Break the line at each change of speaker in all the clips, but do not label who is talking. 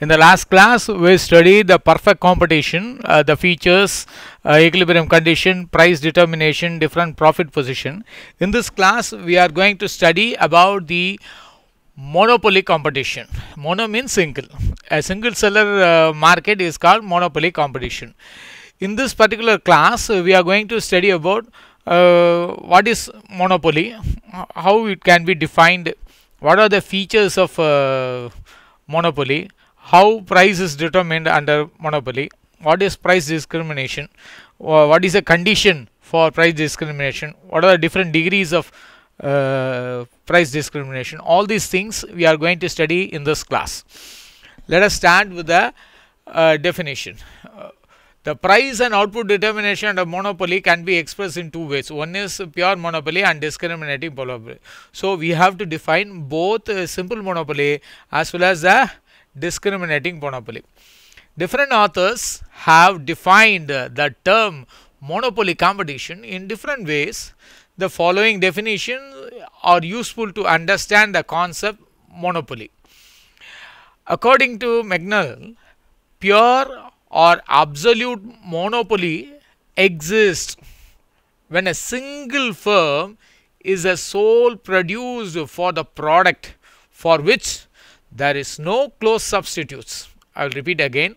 In the last class, we studied the perfect competition, uh, the features, uh, equilibrium condition, price determination, different profit position. In this class, we are going to study about the monopoly competition. Mono means single. A single seller uh, market is called monopoly competition. In this particular class, we are going to study about uh, what is monopoly, how it can be defined, what are the features of uh, monopoly, how price is determined under monopoly, what is price discrimination, what is the condition for price discrimination, what are the different degrees of uh, price discrimination. All these things we are going to study in this class. Let us start with the uh, definition. Uh, the price and output determination under monopoly can be expressed in two ways. One is pure monopoly and discriminating monopoly. So we have to define both uh, simple monopoly as well as the discriminating monopoly. Different authors have defined the term monopoly competition in different ways. The following definitions are useful to understand the concept monopoly. According to McNall, pure or absolute monopoly exists when a single firm is a sole produced for the product for which there is no close substitutes. I will repeat again.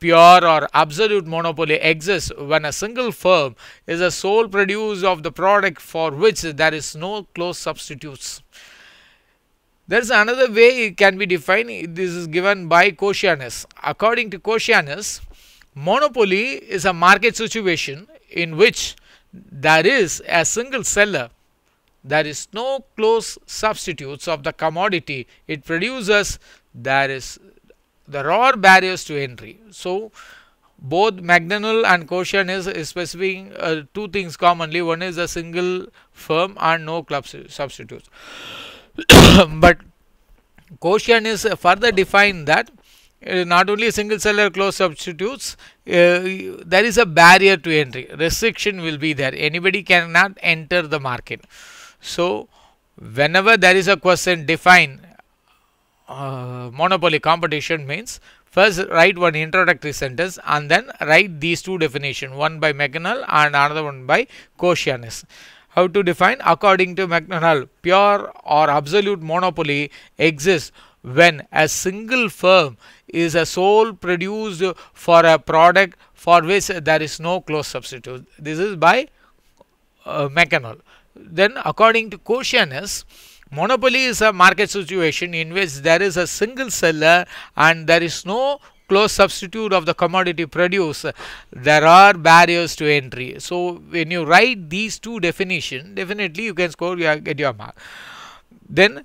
Pure or absolute monopoly exists when a single firm is the sole producer of the product for which there is no close substitutes. There is another way it can be defined. This is given by Koscianis. According to Koscianis, monopoly is a market situation in which there is a single seller there is no close substitutes of the commodity it produces there is there are barriers to entry so both McDonnell and Koshan is specifying uh, two things commonly one is a single firm and no club substitutes but Koshan is further defined that uh, not only single seller close substitutes uh, there is a barrier to entry restriction will be there anybody cannot enter the market so whenever there is a question define uh, monopoly competition means first write one introductory sentence and then write these two definitions: one by McDonald and another one by Koscianis. How to define? According to McDonald, pure or absolute monopoly exists when a single firm is a sole produced for a product for which there is no close substitute. This is by uh, then according to Koshianus, monopoly is a market situation in which there is a single seller and there is no close substitute of the commodity produced. there are barriers to entry so when you write these two definitions, definitely you can score your get your mark then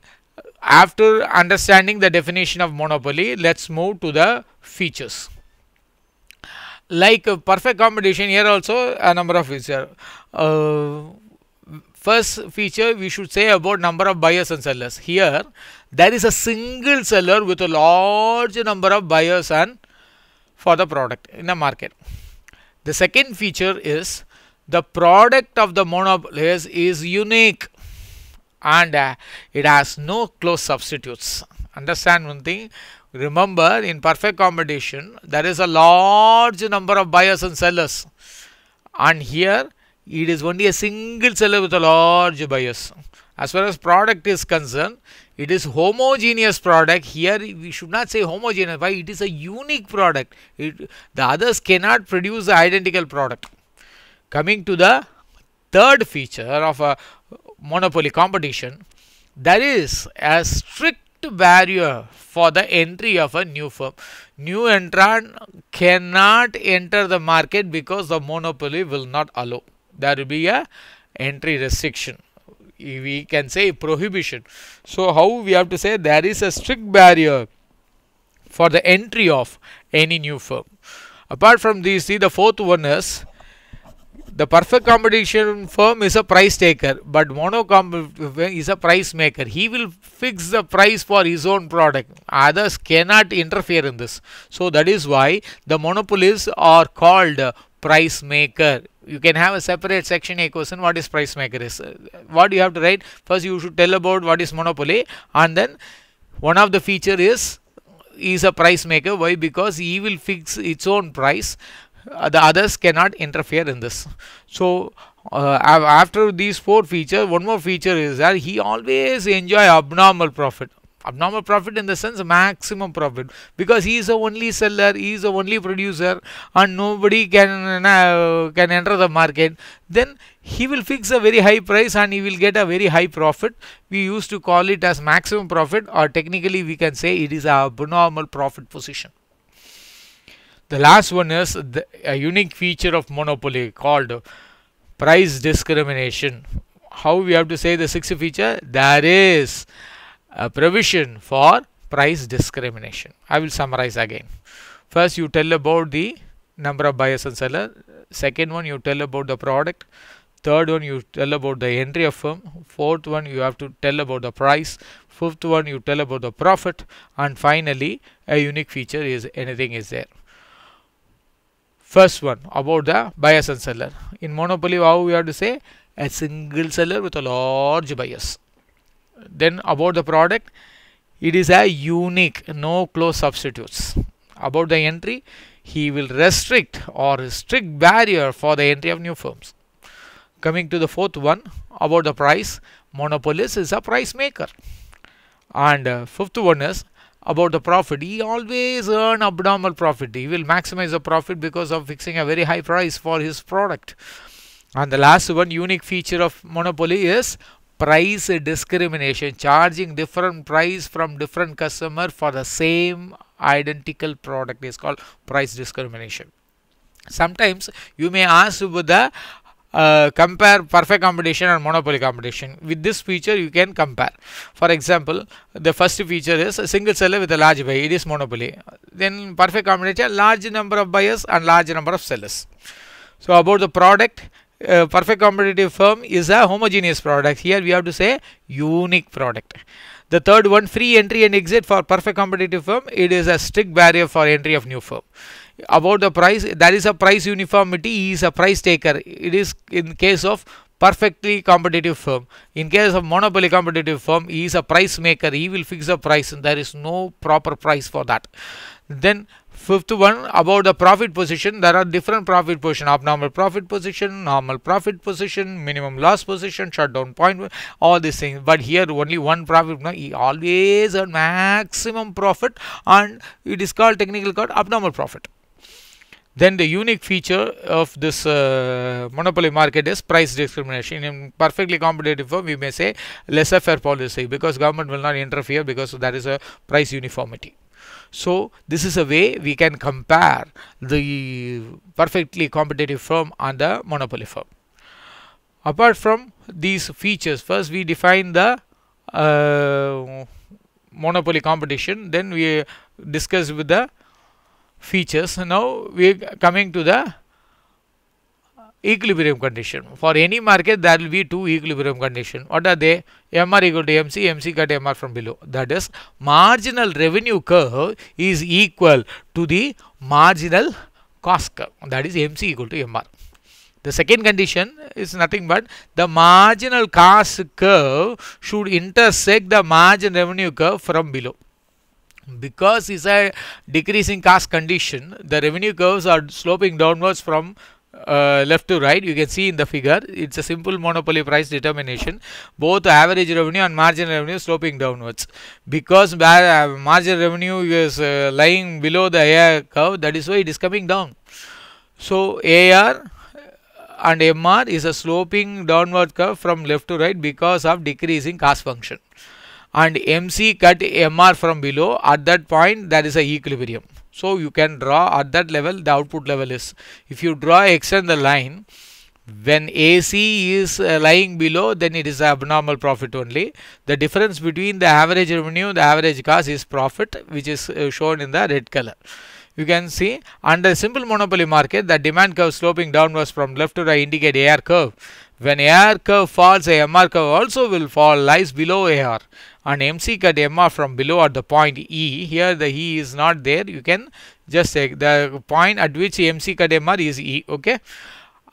after understanding the definition of monopoly let's move to the features like perfect competition here also a number of features uh, First feature we should say about number of buyers and sellers. Here there is a single seller with a large number of buyers and for the product in the market. The second feature is the product of the monopolist is unique and uh, it has no close substitutes. Understand one thing? Remember in perfect competition there is a large number of buyers and sellers and here it is only a single seller with a large bias. As far as product is concerned, it is homogeneous product. Here we should not say homogeneous. Why? It is a unique product. It, the others cannot produce identical product. Coming to the third feature of a monopoly competition, there is a strict barrier for the entry of a new firm. New entrant cannot enter the market because the monopoly will not allow there will be a entry restriction we can say prohibition so how we have to say there is a strict barrier for the entry of any new firm apart from these see the fourth one is the perfect competition firm is a price taker but monocom is a price maker he will fix the price for his own product others cannot interfere in this so that is why the monopolies are called price maker you can have a separate section a question what is price maker is what you have to write first you should tell about what is monopoly and then one of the feature is is a price maker why because he will fix its own price uh, the others cannot interfere in this so uh, after these four features one more feature is that he always enjoy abnormal profit Abnormal profit in the sense maximum profit because he is the only seller, he is the only producer and nobody can, uh, can enter the market. Then he will fix a very high price and he will get a very high profit. We used to call it as maximum profit or technically we can say it is a abnormal profit position. The last one is the, a unique feature of monopoly called price discrimination. How we have to say the sixth feature? There is a provision for price discrimination. I will summarize again. First, you tell about the number of buyers and sellers. Second one, you tell about the product. Third one, you tell about the entry of firm. Fourth one, you have to tell about the price. Fifth one, you tell about the profit. And finally, a unique feature is anything is there. First one, about the buyers and seller. In monopoly, how we have to say? A single seller with a large buyers then about the product it is a unique no close substitutes about the entry he will restrict or strict barrier for the entry of new firms coming to the fourth one about the price monopolist is a price maker and uh, fifth one is about the profit he always earn abnormal profit he will maximize the profit because of fixing a very high price for his product and the last one unique feature of monopoly is price discrimination charging different price from different customer for the same identical product is called price discrimination sometimes you may ask with the uh, compare perfect competition and monopoly competition with this feature you can compare for example the first feature is a single seller with a large buy it is monopoly then perfect competition large number of buyers and large number of sellers so about the product uh, perfect competitive firm is a homogeneous product. Here we have to say unique product. The third one, free entry and exit for perfect competitive firm. It is a strict barrier for entry of new firm. About the price, there is a price uniformity. He is a price taker. It is in case of perfectly competitive firm. In case of monopoly competitive firm, he is a price maker. He will fix the price. And there is no proper price for that. Then Fifth one about the profit position. There are different profit position, abnormal profit position, normal profit position, minimum loss position, shutdown point, all these things. But here only one profit. No, he always a maximum profit and it is called technical called abnormal profit. Then the unique feature of this uh, monopoly market is price discrimination. In perfectly competitive form, we may say lesser fair policy because government will not interfere because there is a price uniformity. So this is a way we can compare the perfectly competitive firm and the monopoly firm. Apart from these features, first we define the uh, monopoly competition, then we discuss with the features. Now we are coming to the equilibrium condition. For any market there will be two equilibrium condition. What are they? MR equal to MC, MC cut MR from below. That is marginal revenue curve is equal to the marginal cost curve. That is MC equal to MR. The second condition is nothing but the marginal cost curve should intersect the marginal revenue curve from below because it's a decreasing cost condition the revenue curves are sloping downwards from uh, left to right you can see in the figure it's a simple monopoly price determination both average revenue and marginal revenue sloping downwards because marginal revenue is uh, lying below the AR curve that is why it is coming down so AR uh, and MR is a sloping downward curve from left to right because of decreasing cost function and MC cut MR from below at that point that is a equilibrium so you can draw at that level the output level is. If you draw extend the line when AC is uh, lying below then it is abnormal profit only. The difference between the average revenue the average cost is profit which is uh, shown in the red color. You can see under simple monopoly market the demand curve sloping downwards from left to right indicate AR curve when AR curve falls, AMR MR curve also will fall, lies below AR. And MC cut MR from below at the point E. Here the E is not there. You can just take the point at which MC cut MR is E. Okay.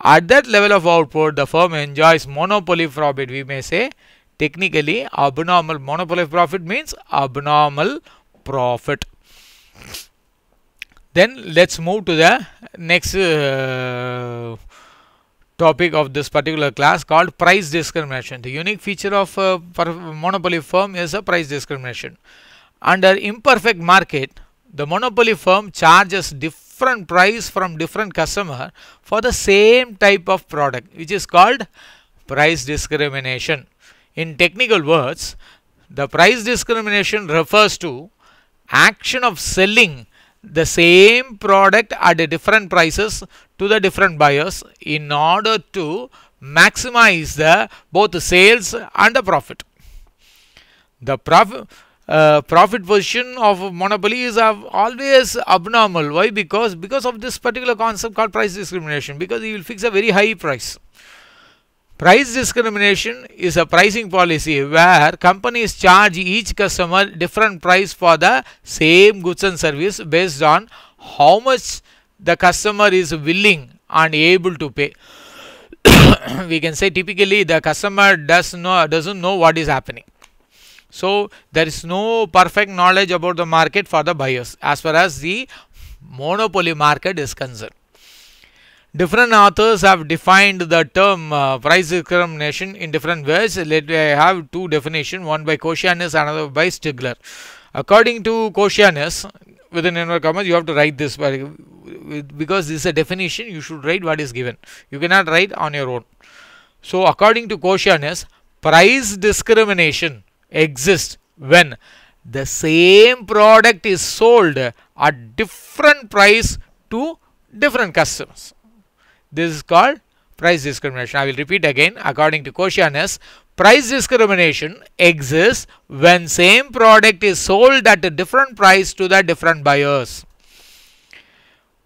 At that level of output, the firm enjoys monopoly profit. We may say technically abnormal monopoly profit means abnormal profit. Then let's move to the next uh, topic of this particular class called price discrimination. The unique feature of a uh, monopoly firm is a price discrimination. Under imperfect market, the monopoly firm charges different price from different customer for the same type of product which is called price discrimination. In technical words, the price discrimination refers to action of selling the same product at different prices to the different buyers in order to maximize the both the sales and the profit. The profit uh, profit position of monopoly is always abnormal. Why? Because because of this particular concept called price discrimination. Because he will fix a very high price Price discrimination is a pricing policy where companies charge each customer different price for the same goods and service based on how much the customer is willing and able to pay. we can say typically the customer does know, doesn't know what is happening. So there is no perfect knowledge about the market for the buyers as far as the monopoly market is concerned different authors have defined the term uh, price discrimination in different ways. Let me have two definitions, one by Koscianis, another by Stigler. According to Koscianis, within inner commas, you have to write this because this is a definition, you should write what is given. You cannot write on your own. So, according to Koscianis, price discrimination exists when the same product is sold at different price to different customers. This is called price discrimination. I will repeat again. According to Koshianis, price discrimination exists when same product is sold at a different price to the different buyers.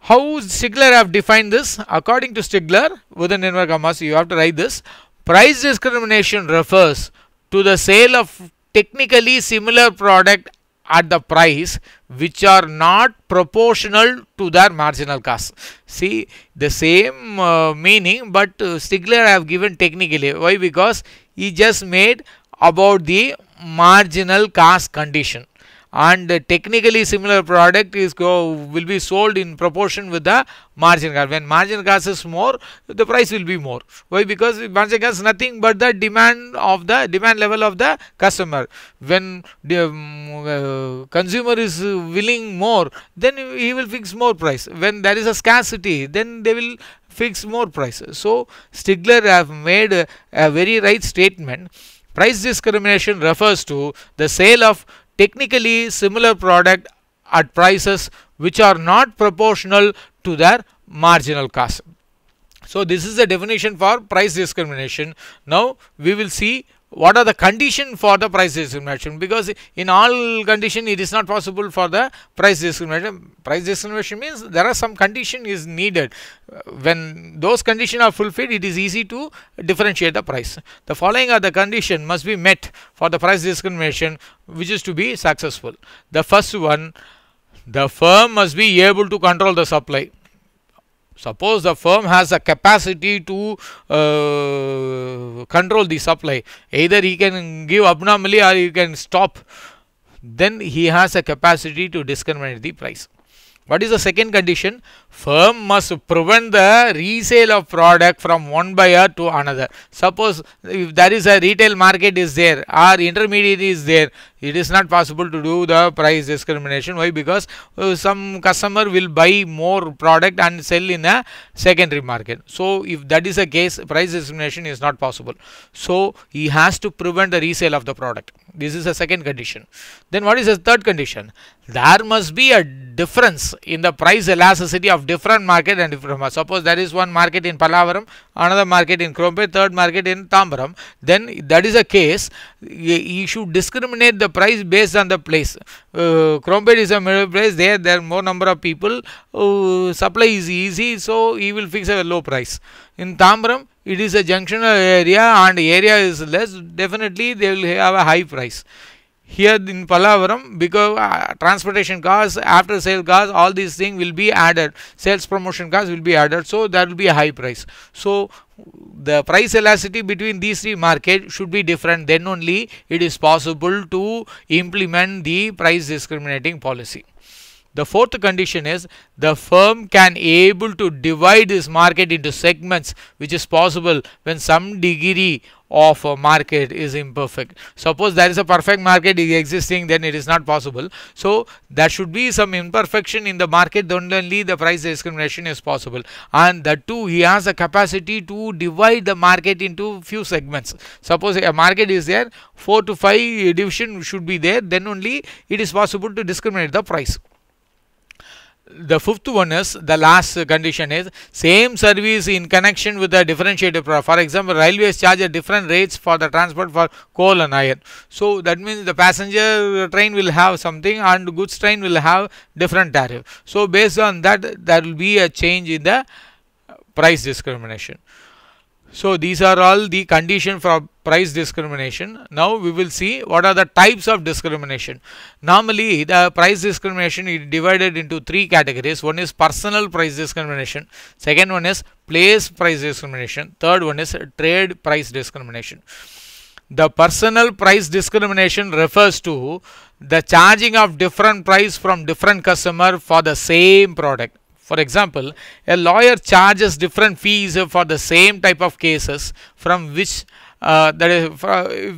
How Stigler have defined this? According to Stigler, within inverted commas, you have to write this. Price discrimination refers to the sale of technically similar product at the price which are not proportional to their marginal cost. See the same uh, meaning but uh, Stigler I have given technically. Why? Because he just made about the marginal cost condition and technically similar product is go will be sold in proportion with the margin cost. When margin cost is more, the price will be more. Why? Because margin cost is nothing but the demand of the demand level of the customer. When the um, uh, consumer is willing more, then he will fix more price. When there is a scarcity, then they will fix more price. So Stigler have made a, a very right statement. Price discrimination refers to the sale of technically similar product at prices which are not proportional to their marginal cost. So this is the definition for price discrimination. Now we will see what are the condition for the price discrimination because in all condition it is not possible for the price discrimination price discrimination means there are some condition is needed when those condition are fulfilled it is easy to differentiate the price the following are the condition must be met for the price discrimination which is to be successful the first one the firm must be able to control the supply Suppose the firm has a capacity to uh, control the supply. Either he can give abnormally or he can stop. Then he has a capacity to discriminate the price. What is the second condition? Firm must prevent the resale of product from one buyer to another. Suppose if there is a retail market is there or intermediary is there, it is not possible to do the price discrimination. Why? Because uh, some customer will buy more product and sell in a secondary market. So if that is the case, price discrimination is not possible. So he has to prevent the resale of the product. This is the second condition. Then what is the third condition? There must be a difference in the price elasticity of different market and different market. Suppose there is one market in Palavaram, another market in Krompe, third market in Tambaram. Then that is a case you should discriminate the price based on the place. Uh, Krompe is a middle place. There there are more number of people. Uh, supply is easy, so he will fix a low price. In Tambaram, it is a junctional area and area is less. Definitely they will have a high price here in Palavaram because uh, transportation costs, after sale costs, all these things will be added. Sales promotion costs will be added. So that will be a high price. So the price elasticity between these three markets should be different. Then only it is possible to implement the price discriminating policy. The fourth condition is the firm can able to divide this market into segments which is possible when some degree of a market is imperfect suppose there is a perfect market existing then it is not possible so there should be some imperfection in the market then only the price discrimination is possible and that too he has a capacity to divide the market into few segments suppose a market is there four to five division should be there then only it is possible to discriminate the price the fifth one is the last condition is same service in connection with the differentiated product. For example, railways charge different rates for the transport for coal and iron. So that means the passenger train will have something and goods train will have different tariff. So based on that, there will be a change in the price discrimination. So these are all the condition for price discrimination. Now we will see what are the types of discrimination. Normally the price discrimination is divided into three categories. One is personal price discrimination. Second one is place price discrimination. Third one is trade price discrimination. The personal price discrimination refers to the charging of different price from different customer for the same product. For example, a lawyer charges different fees for the same type of cases from which uh, that is, uh,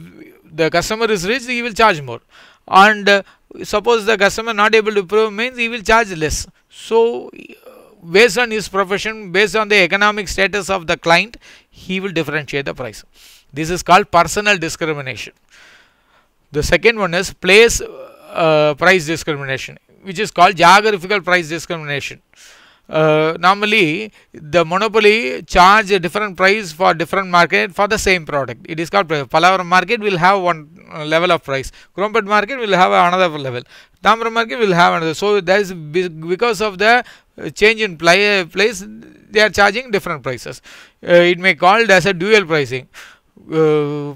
the customer is rich, he will charge more. And uh, suppose the customer not able to prove means he will charge less. So, based on his profession, based on the economic status of the client, he will differentiate the price. This is called personal discrimination. The second one is place uh, price discrimination, which is called geographical price discrimination uh, normally the monopoly charge a different price for different market for the same product. It is called price. market will have one uh, level of price. Crumpet market will have another level. Tamra market will have another. So that is because of the uh, change in place they are charging different prices. Uh, it may called as a dual pricing. Uh,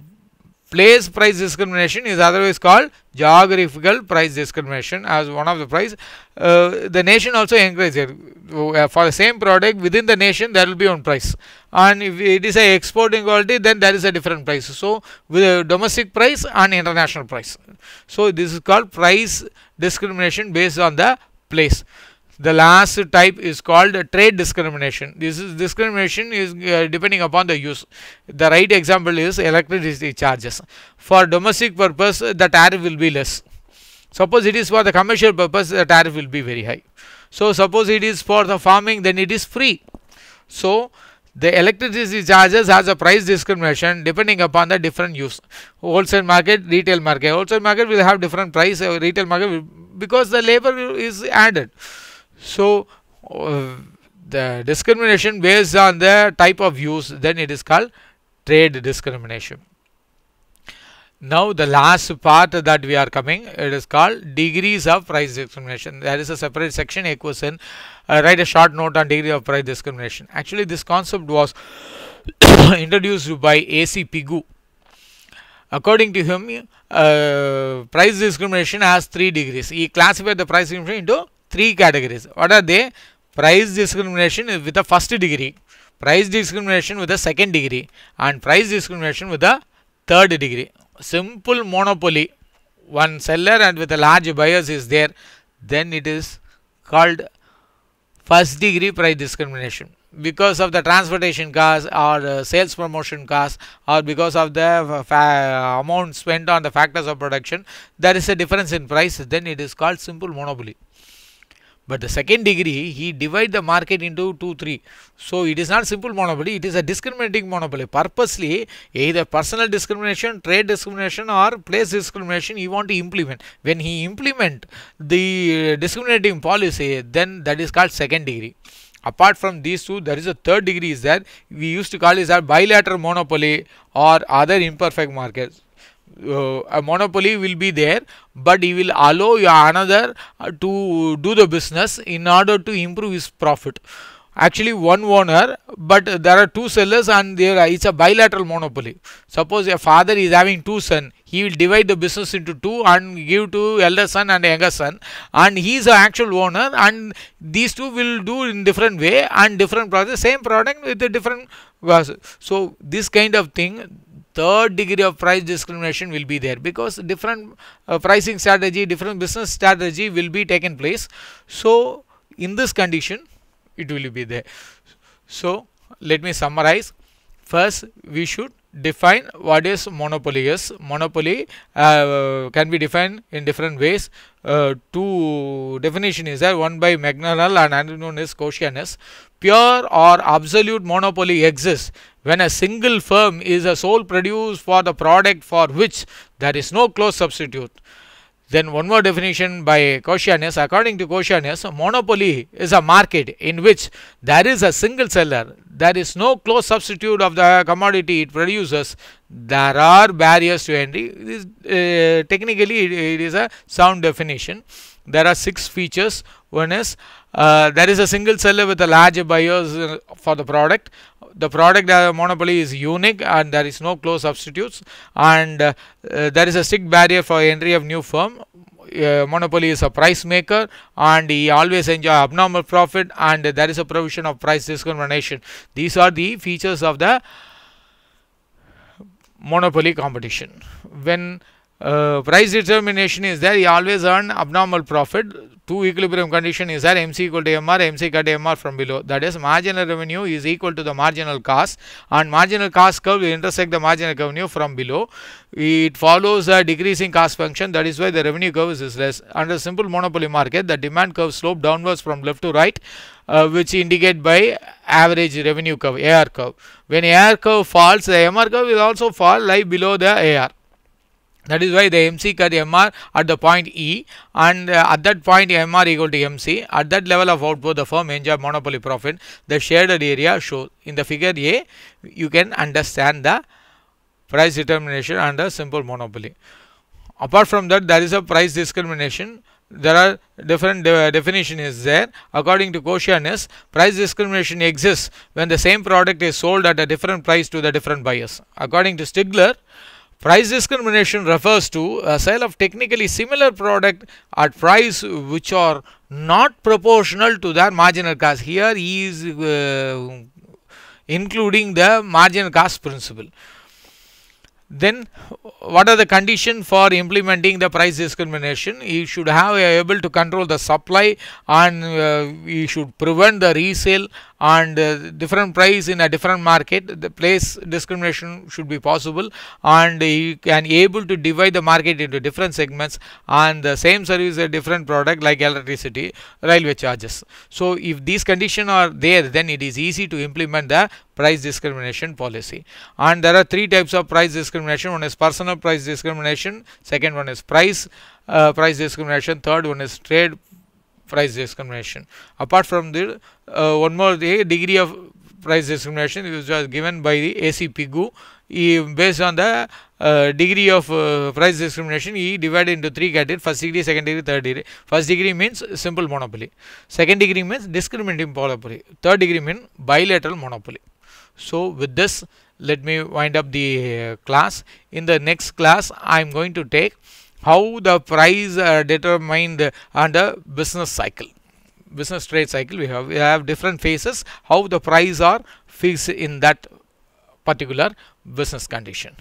place price discrimination is otherwise called geographical price discrimination as one of the price. Uh, the nation also encourages uh, for the same product within the nation there will be one price and if it is a exporting quality then there is a different price. So with a domestic price and international price. So this is called price discrimination based on the place. The last type is called trade discrimination. This is discrimination is uh, depending upon the use. The right example is electricity charges. For domestic purpose, the tariff will be less. Suppose it is for the commercial purpose, the tariff will be very high. So suppose it is for the farming, then it is free. So the electricity charges has a price discrimination depending upon the different use. Wholesale market, retail market. Wholesale market will have different price, uh, retail market will, because the labor is added. So uh, the discrimination based on the type of use then it is called trade discrimination. Now the last part that we are coming it is called degrees of price discrimination. There is a separate section Equation. Uh, write a short note on degree of price discrimination. Actually this concept was introduced by A.C. Pigou. According to him, uh, price discrimination has three degrees. He classified the price discrimination into three categories. What are they? Price discrimination with the first degree, price discrimination with the second degree, and price discrimination with the third degree. Simple monopoly. One seller and with a large buyers is there, then it is called first degree price discrimination because of the transportation cost or uh, sales promotion cost or because of the uh, amount spent on the factors of production there is a difference in price then it is called simple monopoly but the second degree, he divide the market into 2, 3. So it is not simple monopoly, it is a discriminating monopoly. Purposely, either personal discrimination, trade discrimination or place discrimination he want to implement. When he implement the uh, discriminating policy, then that is called second degree apart from these two there is a third degree is there we used to call it as bilateral monopoly or other imperfect markets uh, a monopoly will be there but he will allow another uh, to do the business in order to improve his profit actually one owner but there are two sellers and there it's a bilateral monopoly suppose a father is having two sons he will divide the business into two and give to elder son and younger son and he is the actual owner and these two will do in different way and different product same product with a different uh, so this kind of thing third degree of price discrimination will be there because different uh, pricing strategy, different business strategy will be taken place. So in this condition, it will be there. So let me summarize. First, we should define what is monopoly is monopoly uh, can be defined in different ways uh, two definition is there one by McDonald and another known as quotient is pure or absolute monopoly exists when a single firm is a sole producer for the product for which there is no close substitute. Then one more definition by Koshianis. According to Koshianis, monopoly is a market in which there is a single seller. There is no close substitute of the commodity it produces. There are barriers to entry. uh, technically, it, it is a sound definition. There are six features. One is uh, there is a single seller with a large buyers uh, for the product. The product uh, monopoly is unique and there is no close substitutes and uh, uh, there is a strict barrier for entry of new firm. monopoly is a price maker and he always enjoy abnormal profit and there is a provision of price discrimination. These are the features of the monopoly competition. When uh, price determination is there, you always earn abnormal profit. Two equilibrium condition is there, MC equal to MR, MC cut MR from below. That is marginal revenue is equal to the marginal cost and marginal cost curve will intersect the marginal revenue from below. It follows a decreasing cost function that is why the revenue curve is less. Under simple monopoly market, the demand curve slope downwards from left to right uh, which indicate by average revenue curve, AR curve. When AR curve falls, the MR curve will also fall lie below the AR. That is why the MC cut MR at the point E and uh, at that point MR equal to MC. At that level of output the firm enjoy monopoly profit. The shaded area shows in the figure A you can understand the price determination under simple monopoly. Apart from that there is a price discrimination there are different de uh, definition is there according to Koshianis price discrimination exists when the same product is sold at a different price to the different buyers according to Stigler Price discrimination refers to a sale of technically similar product at price which are not proportional to their marginal cost. Here he is uh, including the marginal cost principle. Then what are the condition for implementing the price discrimination? You should have uh, able to control the supply and uh, you should prevent the resale and uh, different price in a different market the place discrimination should be possible and you can able to divide the market into different segments and the same service a different product like electricity railway charges so if these conditions are there then it is easy to implement the price discrimination policy and there are three types of price discrimination one is personal price discrimination second one is price uh, price discrimination third one is trade price discrimination. Apart from the uh, one more the degree of price discrimination which was given by the ACPGU based on the uh, degree of uh, price discrimination he divided into three categories first degree second degree third degree first degree means simple monopoly second degree means discriminating monopoly third degree means bilateral monopoly so with this let me wind up the uh, class in the next class i am going to take how the price are uh, determined under business cycle business trade cycle we have we have different phases how the price are fixed in that particular business condition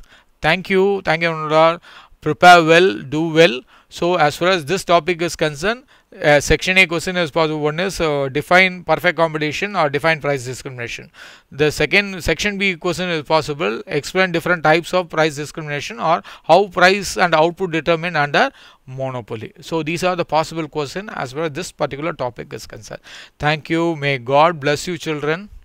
thank you thank you Anurag prepare well, do well. So as far as this topic is concerned, uh, section A question is possible. One is uh, define perfect combination or define price discrimination. The second section B question is possible. Explain different types of price discrimination or how price and output determine under monopoly. So these are the possible question as far as this particular topic is concerned. Thank you. May God bless you children.